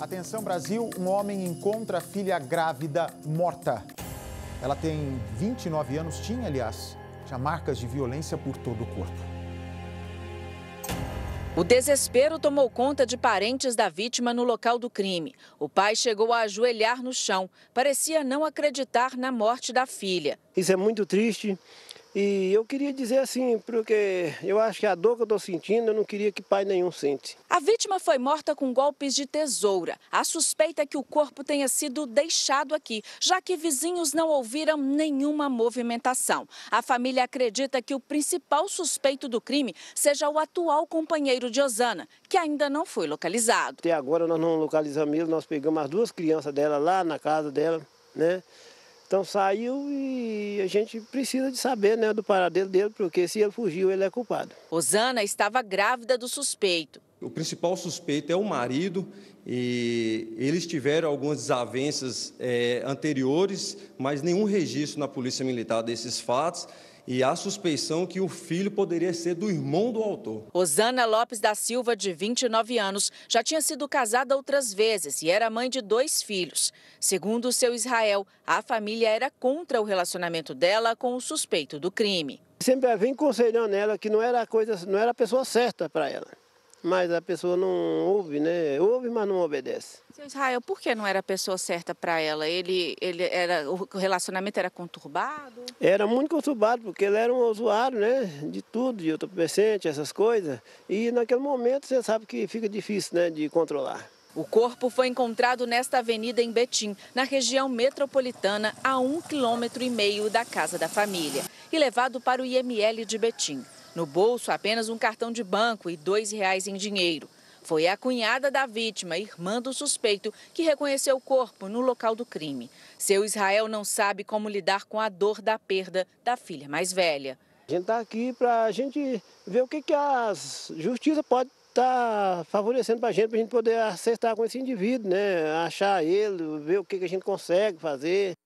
Atenção Brasil, um homem encontra a filha grávida morta. Ela tem 29 anos, tinha aliás, já marcas de violência por todo o corpo. O desespero tomou conta de parentes da vítima no local do crime. O pai chegou a ajoelhar no chão, parecia não acreditar na morte da filha. Isso é muito triste. E eu queria dizer assim, porque eu acho que a dor que eu estou sentindo, eu não queria que pai nenhum sente. A vítima foi morta com golpes de tesoura. A suspeita é que o corpo tenha sido deixado aqui, já que vizinhos não ouviram nenhuma movimentação. A família acredita que o principal suspeito do crime seja o atual companheiro de Osana, que ainda não foi localizado. Até agora nós não localizamos ele, nós pegamos as duas crianças dela lá na casa dela, né? Então saiu e a gente precisa de saber né, do paradeiro dele, porque se ele fugiu, ele é culpado. Rosana estava grávida do suspeito o principal suspeito é o marido, e eles tiveram algumas desavenças é, anteriores, mas nenhum registro na Polícia Militar desses fatos. E há suspeição que o filho poderia ser do irmão do autor. Osana Lopes da Silva, de 29 anos, já tinha sido casada outras vezes e era mãe de dois filhos. Segundo o seu Israel, a família era contra o relacionamento dela com o suspeito do crime. Sempre vim aconselhando ela que não era coisa, não era a pessoa certa para ela mas a pessoa não ouve, né? Ouve, mas não obedece. Seu Israel, por que não era a pessoa certa para ela? Ele, ele era, o relacionamento era conturbado? Era muito conturbado, porque ele era um usuário, né? De tudo, de entorpecente, essas coisas. E naquele momento você sabe que fica difícil, né? De controlar. O corpo foi encontrado nesta avenida em Betim, na região metropolitana, a um quilômetro e meio da casa da família, e levado para o IML de Betim. No bolso, apenas um cartão de banco e dois reais em dinheiro. Foi a cunhada da vítima, irmã do suspeito, que reconheceu o corpo no local do crime. Seu Israel não sabe como lidar com a dor da perda da filha mais velha. A gente está aqui para a gente ver o que, que a justiça pode estar tá favorecendo para a gente, para a gente poder acertar com esse indivíduo, né? achar ele, ver o que, que a gente consegue fazer.